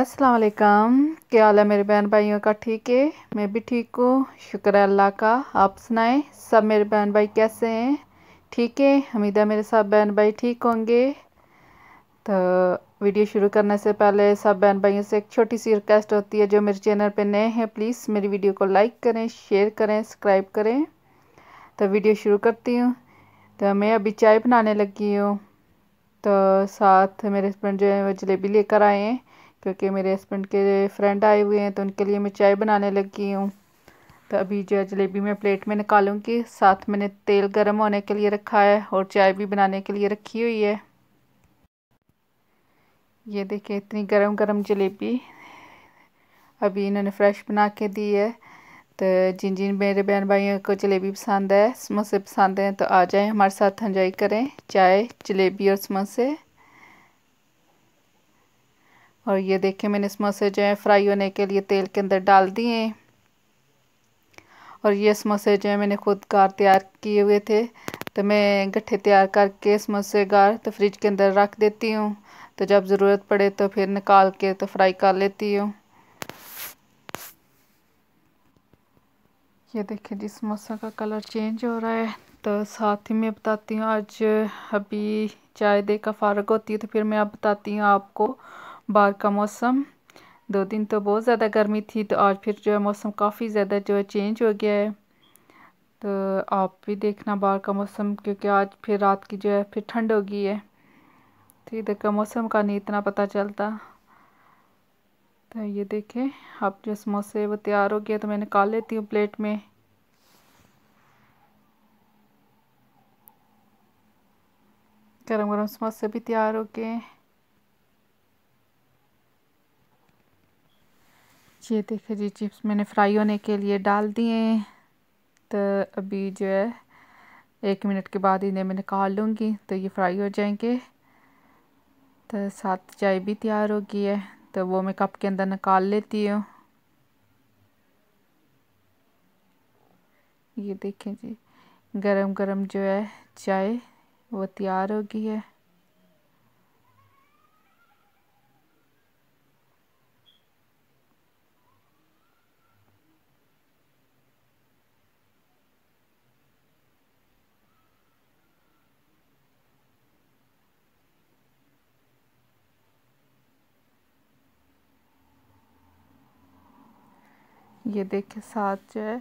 अस्सलाम वालेकुम क्या हाल है मेरे बहन भाइयों का ठीक है मैं भी ठीक हूँ शुक्र है अल्लाह का आप सुनाएं सब मेरे बहन भाई कैसे हैं ठीक है हमीदा मेरे सब बहन भाई ठीक होंगे तो वीडियो शुरू करने से पहले सब बहन भाइयों से एक छोटी सी रिक्वेस्ट होती है जो मेरे चैनल पे नए हैं प्लीज़ मेरी वीडियो को लाइक करें शेयर करें सब्सक्राइब करें तो वीडियो शुरू करती हूँ तो मैं अभी चाय बनाने लगी हूँ तो साथ मेरे हस्बैंड जो है वो जलेबी लेकर आए हैं क्योंकि मेरे हस्बैंड के फ्रेंड आए हुए हैं तो उनके लिए मैं चाय बनाने लगी हूँ तो अभी जो है जलेबी मैं प्लेट में निकालूंगी साथ मैंने तेल गर्म होने के लिए रखा है और चाय भी बनाने के लिए रखी हुई है ये देखिए इतनी गर्म गर्म जलेबी अभी इन्होंने फ्रेश बना के दी है तो जिन जिन मेरे बहन भाइयों को जलेबी पसंद है समोसे पसंद हैं तो आ जाएं हमारे साथ एंजॉय करें चाय जलेबी और समोसे और ये देखिए मैंने इसमें से जो है फ्राई होने के लिए तेल के अंदर डाल दिए और ये समोसे जो है मैंने खुद गार तैयार किए हुए थे तो मैं गट्ठे तैयार करके समोसे गार तो फ्रिज के अंदर रख देती हूँ तो जब ज़रूरत पड़े तो फिर निकाल के तो फ्राई कर लेती हूँ ये देखिए जी समोसा का कलर चेंज हो रहा है तो साथ ही मैं बताती हूँ आज अभी चाय दे का फ़र्क होती है तो फिर मैं अब बताती हूँ आपको बाहर का मौसम दो दिन तो बहुत ज़्यादा गर्मी थी तो आज फिर जो है मौसम काफ़ी ज़्यादा जो है चेंज हो गया है तो आप भी देखना बाहर का मौसम क्योंकि आज फिर रात की जो है फिर ठंड हो गई है तो इधर का मौसम का नहीं इतना पता चलता तो ये देखें आप जो समोसे वो तैयार हो गया तो मैं निकाल लेती हूँ प्लेट में गरम गरम समोसे भी तैयार हो गए ये देखिए जी चिप्स मैंने फ्राई होने के लिए डाल दिए तो अभी जो है एक मिनट के बाद इन्हें मैं निकाल लूँगी तो ये फ्राई हो जाएंगे तो साथ चाय भी तैयार हो गई है तो वो मैं कप के अंदर निकाल लेती हूँ ये देखें जी गरम गरम जो है चाय वो तैयार हो गई है ये देखिए साथ जो है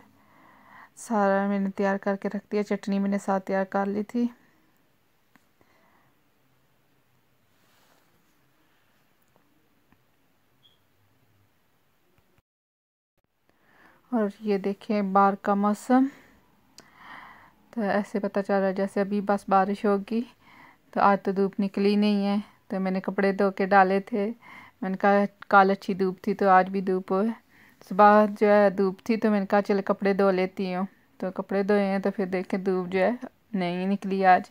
सारा मैंने तैयार करके रख दिया चटनी मैंने साथ तैयार कर ली थी और ये देखें बाहर का मौसम तो ऐसे पता चल रहा है जैसे अभी बस बारिश होगी तो आज तो धूप निकली नहीं है तो मैंने कपड़े धो के डाले थे मैंने कहा कल अच्छी धूप थी तो आज भी धूप हो है सुबह जो है धूप थी तो मैंने कहा चलो कपड़े धो लेती हूँ तो कपड़े धोए हैं तो फिर देखे धूप जो है नहीं निकली आज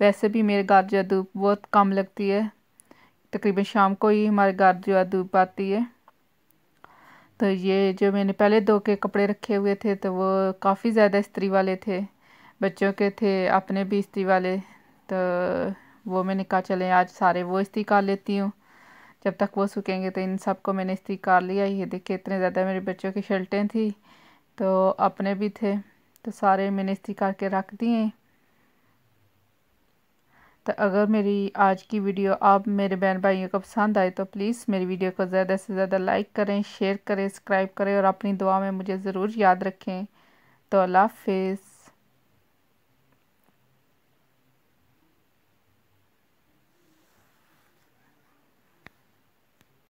वैसे भी मेरे घर जो है धूप बहुत कम लगती है तकरीबन शाम को ही हमारे घर जो है धूप आती है तो ये जो मैंने पहले धो के कपड़े रखे हुए थे तो वो काफ़ी ज़्यादा इस्त्री वाले थे बच्चों के थे अपने भी इस्त्री वाले तो वो मैंने कहा चले आज सारे वो इस्त्री कर लेती हूँ जब तक वो सूखेंगे तो इन सब को मैंने इस्त्री कर लिया ये देखिए इतने ज़्यादा मेरे बच्चों की शर्टें थी तो अपने भी थे तो सारे मैंने इस्त्री करके रख दिए तो अगर मेरी आज की वीडियो आप मेरे बहन भाइयों को पसंद आए तो प्लीज़ मेरी वीडियो को ज़्यादा से ज़्यादा लाइक करें शेयर करें सब्सक्राइब करें और अपनी दुआ में मुझे ज़रूर याद रखें तो अल्लाह हाफिज़